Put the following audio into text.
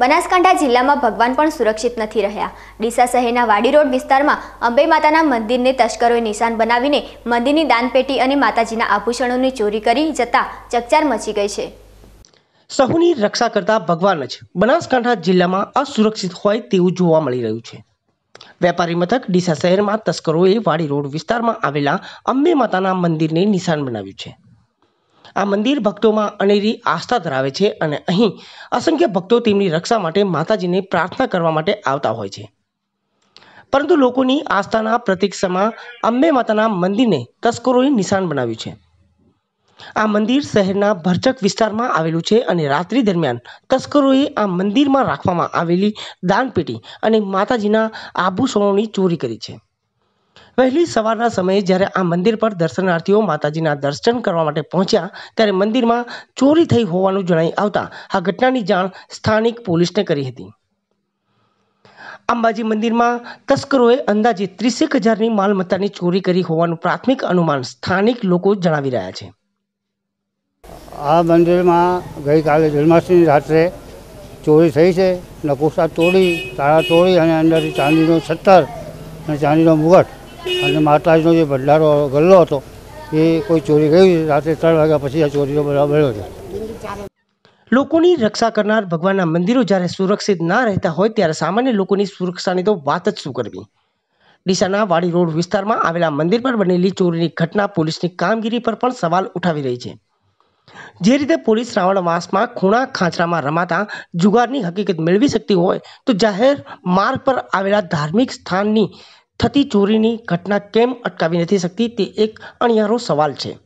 બનાસકાંઠા જિલ્લામાં ભગવાન પણ સુરક્ષિત નથી રહ્યા ડીસા શહેરના વાડી રોડ વિસ્તારમાં અંબે માતાના મંદિરને તસ્કરોએ નિશાન બનાવીને મંદિરની દાનપેટી અને માતાજીના આભૂષણોની ચોરી કરી જતા ચકચાર મચી ગઈ છે સહુની રક્ષા કરતા ભગવાન જ બનાસકાંઠા જિલ્લામાં અસુરક્ષિત હોય તેવું જોવા મળી રહ્યું છે વેપારી મથક ડીસા શહેરમાં તસ્કરોએ વાડી રોડ વિસ્તારમાં આવેલા અંબે માતાના મંદિરને નિશાન બનાવ્યું છે આ મંદિર ભક્તોમાં અનેરી આસ્થા ધરાવે છે અને અહીં અસંખ્ય ભક્તો તેમની રક્ષા માટે માતાજીને પ્રાર્થના કરવા માટે આવતા હોય છે પરંતુ લોકોની આસ્થાના પ્રતિક્ષામાં અંબે માતાના મંદિરને તસ્કરોએ નિશાન બનાવ્યું છે આ મંદિર શહેરના ભરચક વિસ્તારમાં આવેલું છે અને રાત્રિ દરમિયાન તસ્કરોએ આ મંદિરમાં રાખવામાં આવેલી દાનપેટી અને માતાજીના આભૂષણોની ચોરી કરી છે વહેલી સવારના સમયે જ્યારે આ મંદિર પર દર્શનાર્થીઓ માતાજીના દર્શન કરવા માટે પહોંચ્યા ત્યારે મંદિરમાં ચોરી થઈ હોવાનું જણાઈ આવતા આ ઘટનાની જાણ સ્થાનિક પોલીસને કરી હતી અંબાજી મંદિરમાં તસ્કરોએ અંદાજે ત્રીસેક હજારની માલમત્તાની ચોરી કરી હોવાનું પ્રાથમિક અનુમાન સ્થાનિક લોકો જણાવી રહ્યા છે આ મંદિરમાં ગઈકાલે જન્માષ્ટમી રાત્રે ચોરી થઈ છે નપુસા ચોરી તારા ચોરી અને અંદરથી ચાંદીનો છત્તર અને ચાંદીનો મુગટ અને માતાજીનો જે ભંડારો ગલ્લો હતો એ કોઈ ચોરી ગઈ રાત્રે ત્રણ વાગ્યા પછી આ ચોરીનો બનાવ બન્યો છે લોકોની રક્ષા કરનાર ભગવાનના મંદિરો જ્યારે સુરક્ષિત ના રહેતા હોય ત્યારે સામાન્ય લોકોની સુરક્ષાની તો વાત જ શું કરવી ડીસાના વાડી રોડ વિસ્તારમાં આવેલા મંદિર પર બનેલી ચોરીની ઘટના પોલીસની કામગીરી પર પણ સવાલ ઉઠાવી રહી છે જે રીતે પોલીસ શ્રાવણ માસમાં ખૂણા ખાંચરામાં રમાતા જુગારની હકીકત મેળવી શકતી હોય તો જાહેર માર્ગ પર આવેલા ધાર્મિક સ્થાનની થતી ચોરીની ઘટના કેમ અટકાવી નથી શકતી તે એક અણિયારો સવાલ છે